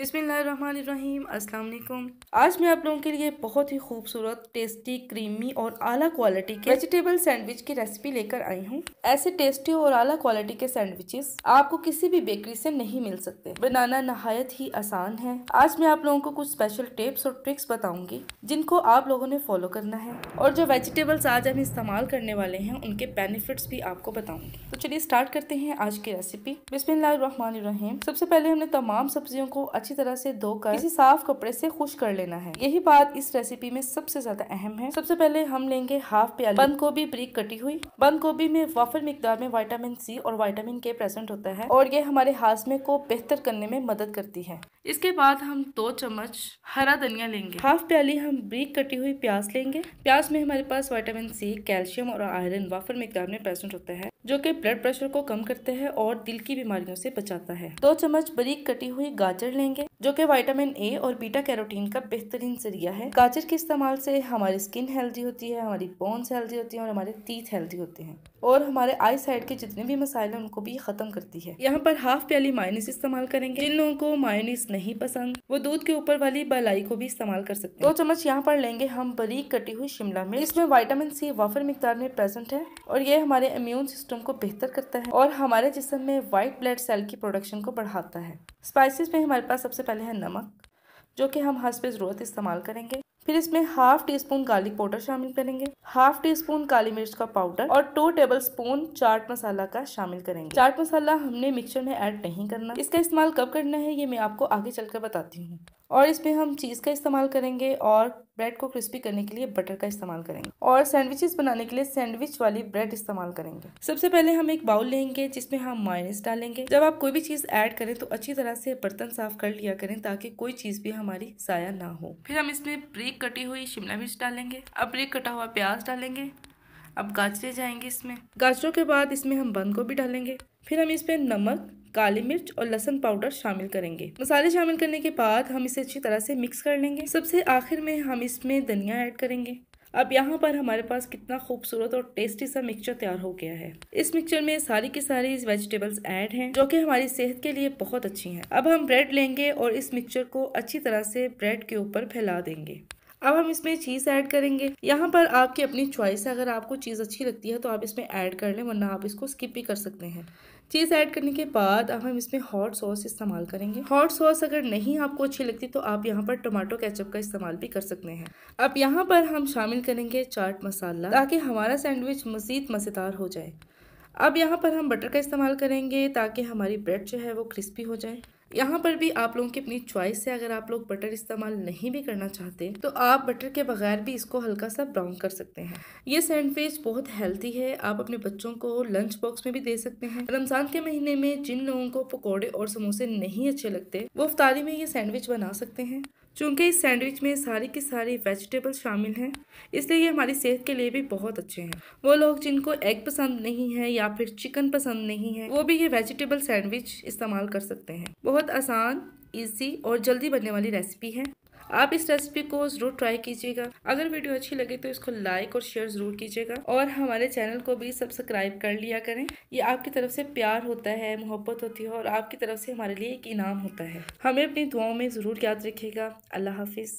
बिसमीम अस्सलाम आज मैं आप लोगों के लिए बहुत ही खूबसूरत टेस्टी क्रीमी और आला क्वालिटी के वेजिटेबल सैंडविच की रेसिपी लेकर आई हूँ ऐसे टेस्टी और आला क्वालिटी के सैंडविचेस आपको किसी भी बेकरी से नहीं मिल सकते बनाना नहायत ही आसान है आज मैं आप लोगों को कुछ स्पेशल टिप्स और ट्रिक्स बताऊंगी जिनको आप लोगों ने फॉलो करना है और जो वेजिटेबल्स आज हम इस्तेमाल करने वाले हैं उनके बेनिफिट्स भी आपको बताऊंगी तो चलिए स्टार्ट करते हैं आज की रेसिपी बिस्मिल्लाह सबसे पहले हमने तमाम सब्जियों को अच्छी तरह से धोकर किसी साफ कपड़े से खुश कर लेना है यही बात इस रेसिपी में सबसे ज्यादा अहम है सबसे पहले हम लेंगे हाफ प्याली बंद गोभी ब्रिक कटी हुई बंद गोभी में वफर मिकदार में वाइटामिन सी और वाइटामिन के प्रेजेंट होता है और ये हमारे हाथ में को बेहतर करने में मदद करती है इसके बाद हम दो चम्मच हरा धनिया लेंगे हाफ प्याली हम ब्रीक कटी हुई प्याज लेंगे प्याज में हमारे पास वाइटामिन सी कैल्शियम और आयरन वाफर मिकदार में प्रेजेंट होता है जो कि ब्लड प्रेशर को कम करते हैं और दिल की बीमारियों से बचाता है दो चम्मच बरीक कटी हुई गाजर लेंगे जो कि विटामिन ए और बीटा कैरोटीन का बेहतरीन जरिया है गाजर के इस्तेमाल से हमारी स्किन हेल्दी होती है हमारी बोन्स हेल्दी होती है और हमारे तीत हेल्दी होते हैं और हमारे आई साइड के जितने भी मसाइल हैं उनको भी ख़त्म करती है यहाँ पर हाफ प्याली मायनिस इस्तेमाल करेंगे जिन लोगों को मायनिस नहीं पसंद वो दूध के ऊपर वाली बलाई को भी इस्तेमाल कर सकते हैं दो चम्मच यहाँ पर लेंगे हम बरीक कटी हुई शिमला मिर्च इसमें वाइटामिन सी वाफर मकदार में प्रेजेंट है और ये हमारे इम्यून सिस्टम को बेहतर करता है और हमारे जिसम में वाइट ब्लड सेल की प्रोडक्शन को बढ़ाता है स्पाइसिस में हमारे पास सबसे पहले है नमक जो कि हम हंस पे ज़रूरत इस्तेमाल करेंगे फिर इसमें half teaspoon garlic powder शामिल करेंगे हाफ टी स्पून काली मिर्च का पाउडर और टू टेबल स्पून चाट मसाला का शामिल करेंगे चाट मसाला हमने मिक्सचर में ऐड नहीं करना इसका इस्तेमाल कब करना है ये मैं आपको आगे चलकर बताती हूँ और इसमें हम चीज़ का इस्तेमाल करेंगे और ब्रेड को क्रिस्पी करने के लिए बटर का इस्तेमाल करेंगे और सैंडविचेस बनाने के लिए सैंडविच वाली ब्रेड इस्तेमाल करेंगे सबसे पहले हम एक बाउल लेंगे जिसमें हम मायनेस डालेंगे जब आप कोई भी चीज़ ऐड करें तो अच्छी तरह से बर्तन साफ कर लिया करें ताकि कोई चीज़ भी हमारी साया ना हो फिर हम इसमें ब्रेक कटी हुई शिमला मिर्च डालेंगे अब ब्रेक कटा हुआ प्याज डालेंगे अब गाजरे जाएंगे इसमें गाजरों के बाद इसमें हम बंद गोभी डालेंगे फिर हम इसमें नमक काली मिर्च और लहसन पाउडर शामिल करेंगे मसाले शामिल करने के बाद हम इसे अच्छी तरह से मिक्स कर लेंगे सबसे आखिर में हम इसमें धनिया ऐड करेंगे अब यहाँ पर हमारे पास कितना खूबसूरत और टेस्टी सा मिक्सचर तैयार हो गया है इस मिक्सचर में सारी की सारी वेजिटेबल्स ऐड हैं जो कि हमारी सेहत के लिए बहुत अच्छी हैं अब हम ब्रेड लेंगे और इस मिक्सचर को अच्छी तरह से ब्रेड के ऊपर फैला देंगे अब हम इसमें चीज़ ऐड करेंगे यहाँ पर आपकी अपनी चॉइस है अगर आपको चीज़ अच्छी लगती है तो आप इसमें ऐड कर लें वरना आप इसको स्किप भी कर सकते हैं चीज़ ऐड करने के बाद अब हम इसमें हॉट सॉस इस्तेमाल करेंगे हॉट सॉस अगर नहीं आपको अच्छी लगती तो आप यहाँ पर टमाटो केचप का इस्तेमाल भी कर सकते हैं अब यहाँ पर हम शामिल करेंगे चाट मसाला ताकि हमारा सैंडविच मज़ीद मज़ेदार हो जाए अब यहाँ पर हम बटर का इस्तेमाल करेंगे ताकि हमारी ब्रेड जो है वो क्रिस्पी हो जाए यहाँ पर भी आप लोगों की अपनी चॉइस है अगर आप लोग बटर इस्तेमाल नहीं भी करना चाहते तो आप बटर के बगैर भी इसको हल्का सा ब्राउन कर सकते हैं ये सैंडविच बहुत हेल्थी है आप अपने बच्चों को लंच बॉक्स में भी दे सकते हैं रमजान के महीने में जिन लोगों को पकौड़े और समोसे नहीं अच्छे लगते वो अफ्तारी में ये सैंडविच बना सकते हैं चूँकि इस सैंडविच में सारी की सारी वेजिटेबल शामिल हैं इसलिए ये हमारी सेहत के लिए भी बहुत अच्छे हैं वो लोग जिनको एग पसंद नहीं है या फिर चिकन पसंद नहीं है वो भी ये वेजिटेबल सैंडविच इस्तेमाल कर सकते हैं बहुत आसान ईजी और जल्दी बनने वाली रेसिपी है आप इस रेसिपी को जरूर ट्राई कीजिएगा अगर वीडियो अच्छी लगे तो इसको लाइक और शेयर जरूर कीजिएगा और हमारे चैनल को भी सब्सक्राइब कर लिया करें ये आपकी तरफ से प्यार होता है मोहब्बत होती है और आपकी तरफ से हमारे लिए एक इनाम होता है हमें अपनी दुआओं में ज़रूर याद रखिएगा अल्लाह हाफिज़